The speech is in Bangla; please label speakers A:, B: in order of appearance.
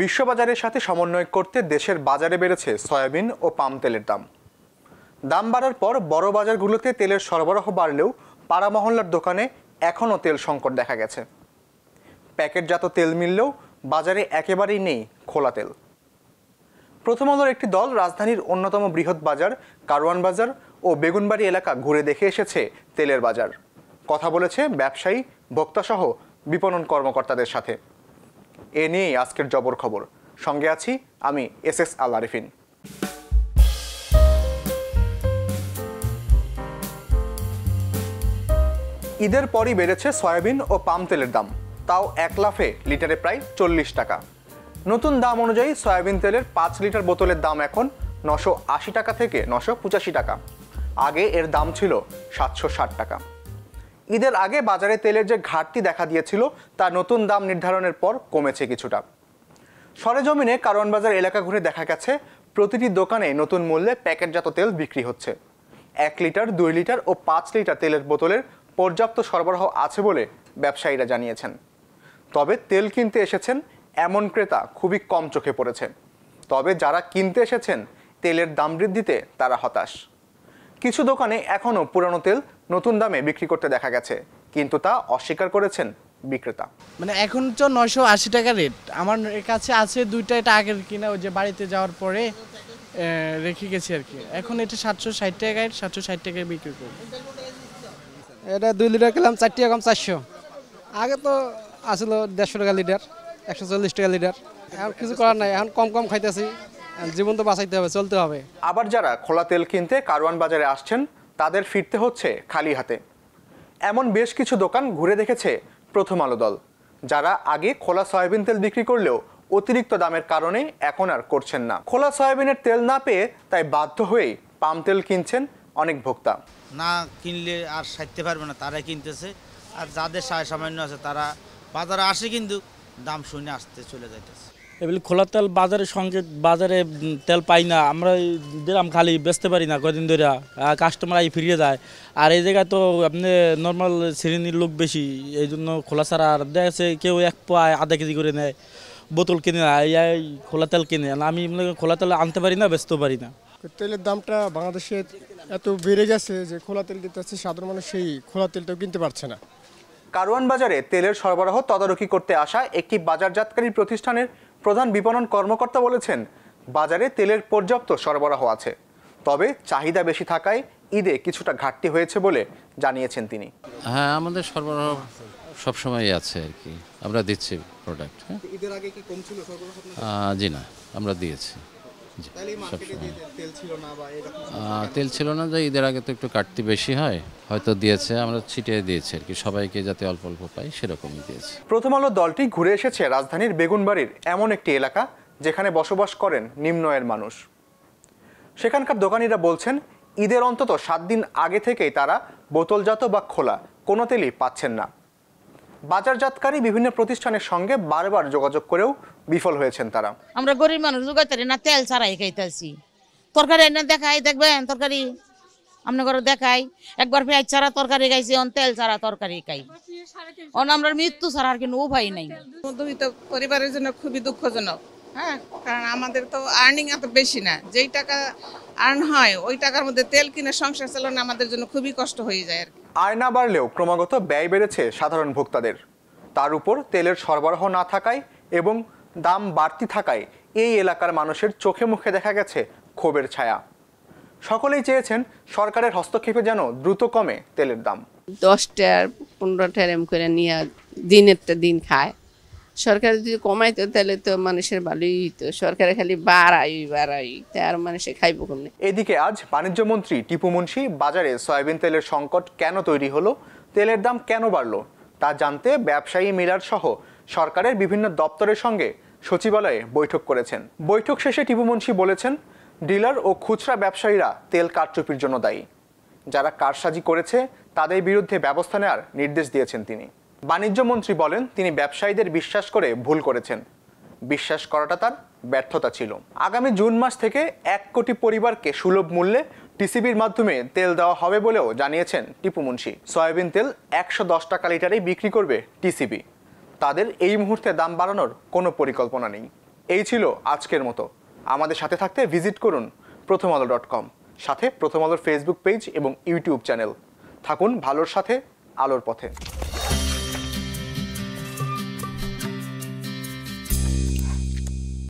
A: বিশ্ববাজারের সাথে সমন্বয় করতে দেশের বাজারে বেড়েছে সয়াবিন ও পাম তেলের দাম দাম বাড়ার পর বড় বাজারগুলোতে তেলের সরবরাহ বাড়লেও পাড়া মহল্লার দোকানে এখনও তেল সংকট দেখা গেছে প্যাকেটজাত তেল মিললেও বাজারে একেবারেই নেই খোলা তেল প্রথম আলোর একটি দল রাজধানীর অন্যতম বৃহৎ বাজার কারওয়ান বাজার ও বেগুনবাড়ি এলাকা ঘুরে দেখে এসেছে তেলের বাজার কথা বলেছে ব্যবসায়ী ভোক্তাসহ বিপণন কর্মকর্তাদের সাথে এ নিয়েই আজকের জবর খবর সঙ্গে আছি আমি এস এস আল আরিফিন ঈদের পরই বেড়েছে সয়াবিন ও পাম তেলের দাম তাও এক লাফে লিটারে প্রায় চল্লিশ টাকা নতুন দাম অনুযায়ী সয়াবিন তেলের পাঁচ লিটার বোতলের দাম এখন নশো আশি টাকা থেকে নশো পঁচাশি টাকা আগে এর দাম ছিল সাতশো ষাট টাকা ঈদের আগে বাজারে তেলের যে ঘাটতি দেখা দিয়েছিল তা নতুন দাম নির্ধারণের পর কমেছে কিছুটা সরেজমিনে কারওয়ানবাজার এলাকা ঘুরে দেখা গেছে প্রতিটি দোকানে নতুন মূল্যে প্যাকেটজাত তেল বিক্রি হচ্ছে এক লিটার দুই লিটার ও পাঁচ লিটার তেলের বোতলের পর্যাপ্ত সরবরাহ আছে বলে ব্যবসায়ীরা জানিয়েছেন তবে তেল কিনতে এসেছেন এমন ক্রেতা খুবই কম চোখে পড়েছে তবে যারা কিনতে এসেছেন তেলের দাম বৃদ্ধিতে তারা হতাশ কিছু দোকানে এখনও পুরানো তেল নতুন দামে বিক্রি করতে দেখা গেছে কিন্তু তা অস্বীকার করেছেন বিক্রেতা মানে এখন তো নয়শো আশি টাকা রেট আমার কাছে আছে দুইটা এটা আগের কিনা ওই যে বাড়িতে যাওয়ার পরে রেখে গেছি আর কি এখন এটা সাতশো ষাট টাকায় সাতশো ষাট টাকায় বিক্রি করি এটা দুই লিটার কিলাম চার টাকা কম চারশো আগে তো আসলো দেড়শো টাকা লিটার একশো চল্লিশ টাকা লিটার এখন কিছু করার নাই এখন কম কম খাইতেছি জীবন তো বাঁচাইতে হবে চলতে হবে আবার যারা খোলা তেল কিনতে কারওয়ান বাজারে আসছেন তাদের ফিরতে হচ্ছে খালি হাতে এমন বেশ কিছু দোকান ঘুরে দেখেছে প্রথম আলো দল যারা আগে খোলা সয়াবিন তেল বিক্রি করলেও অতিরিক্ত দামের কারণে এখন আর করছেন না খোলা সয়াবিনের তেল না পেয়ে তাই বাধ্য হয়েই পাম তেল কিনছেন অনেক ভোক্তা না কিনলে আর সাইতে পারবে না তারাই কিনতেছে আর যাদের সায় সামান্য আছে তারা বাজারে আসে কিন্তু দাম শুনে আসতে চলে যাইতেছে এগুলি খোলা তেল বাজারে সঙ্গে বাজারে তেল পাই না আমরা দিলাম খালি বেচতে পারি না কদিন ধরে কাস্টমার আই ফিরিয়ে যায় আর এই জায়গায় তো আপনি নর্মাল শ্রেণীর লোক বেশি এই জন্য খোলা ছাড়া আর দেখা যাচ্ছে কেউ এক পায় আধা কেজি করে নেয় বোতল কিনে না এই খোলা তেল কিনে আমি খোলা তেল আনতে পারি না বেচতে পারি না তেলের দামটা বাংলাদেশে এত বেড়ে গেছে যে খোলা তেল কিনতে হচ্ছে সাধারণ মানুষ সেই খোলা তেলটাও কিনতে পারছে না কারওয়ান বাজারে তেলের সরবরাহ তদারকি করতে আসা একটি বাজারজাতকারী প্রতিষ্ঠানের প্রধান বিপণন কর্মকর্তা বলেছেন বাজারে তেলের পর্যাপ্ত সরবরাহ আছে তবে চাহিদা বেশি থাকায় ঈদে কিছুটা ঘাটতি হয়েছে বলে জানিয়েছেন তিনি হ্যাঁ আমাদের সরবরাহ সবসময় আছে আর কি আমরা দিচ্ছি প্রোডাক্ট হ্যাঁ জি না আমরা দিয়েছি তেল ছিল না যে ঈদের আগে তো একটু কাটতি বেশি হয় হয়তো দিয়েছে আমরা ছিটিয়ে দিয়েছি আর কি সবাইকে যাতে অল্প অল্প পাই সেরকমই দিয়েছে প্রথম আলো দলটি ঘুরে এসেছে রাজধানীর বেগুনবাড়ির এমন একটি এলাকা যেখানে বসবাস করেন নিম্ন মানুষ সেখানকার দোকানিরা বলছেন ঈদের অন্তত সাত দিন আগে থেকেই তারা বোতলজাত বা খোলা কোনো তেলই পাচ্ছেন না বাজারজাতকারী বিভিন্ন প্রতিষ্ঠানের সঙ্গে বারবার যোগাযোগ করেও বিফল হয়েছেন তারা আমরা গরিব মানুষ যোগাইতারি না তেল ছাড়াই খাইতেছি তরকারি এনে দেখাই দেখবেন তরকারি আমরা ঘরে দেখাই একবার পেঁয়াজ ছাড়া তরকারি খাইছি অন তেল ছাড়া তরকারি খাই অন আমরা মৃত্যু ছাড়া আর কিন্তু উপায় নাই মধ্যবিত্ত পরিবারের জন্য খুবই দুঃখজনক হ্যাঁ কারণ আমাদের তো আর্নিং এত বেশি না যেই টাকা আর্ন হয় ওই টাকার মধ্যে তেল কিনে সংসার চালানো আমাদের জন্য খুবই কষ্ট হয়ে যায় আর কি আয় না বাড়লেও ক্রমাগত ব্যয় বেড়েছে সাধারণ ভোক্তাদের তার উপর তেলের সরবরাহ না থাকায় এবং দাম বাড়তি থাকায় এই এলাকার মানুষের চোখে মুখে দেখা গেছে ক্ষোভের ছায়া সকলেই চেয়েছেন সরকারের হস্তক্ষেপে যেন দ্রুত কমে তেলের দাম দশটার পনেরোটার এম করে নিয়ে দিনের দিন খায় সরকার যদি কমাইতো তাহলে তো মানুষের ভালোই হইতো সরকারে খালি বাড়াই বাড়াই তার মানুষে খাইব কমনে এদিকে আজ বাণিজ্য মন্ত্রী টিপু মুন্সি বাজারে সয়াবিন তেলের সংকট কেন তৈরি হলো তেলের দাম কেন বাড়লো তা জানতে ব্যবসায়ী মিলার সহ সরকারের বিভিন্ন দপ্তরের সঙ্গে সচিবালয়ে বৈঠক করেছেন বৈঠক শেষে টিপু মুন্সি বলেছেন ডিলার ও খুচরা ব্যবসায়ীরা তেল কারচুপির জন্য দায়ী যারা কারসাজি করেছে তাদের বিরুদ্ধে ব্যবস্থা নেওয়ার নির্দেশ দিয়েছেন তিনি বাণিজ্যমন্ত্রী বলেন তিনি ব্যবসায়ীদের বিশ্বাস করে ভুল করেছেন বিশ্বাস করাটা তার ব্যর্থতা ছিল আগামী জুন মাস থেকে এক কোটি পরিবারকে সুলভ মূল্যে টিসিবির মাধ্যমে তেল দেওয়া হবে বলেও জানিয়েছেন টিপু মুন্সি সয়াবিন তেল একশো দশ টাকা লিটারেই বিক্রি করবে টিসিবি তাদের এই মুহূর্তে দাম বাড়ানোর কোনো পরিকল্পনা নেই এই ছিল আজকের মতো আমাদের সাথে থাকতে ভিজিট করুন প্রথম আলো ডট কম সাথে প্রথম আলোর ফেসবুক পেজ এবং ইউটিউব চ্যানেল থাকুন ভালোর সাথে আলোর পথে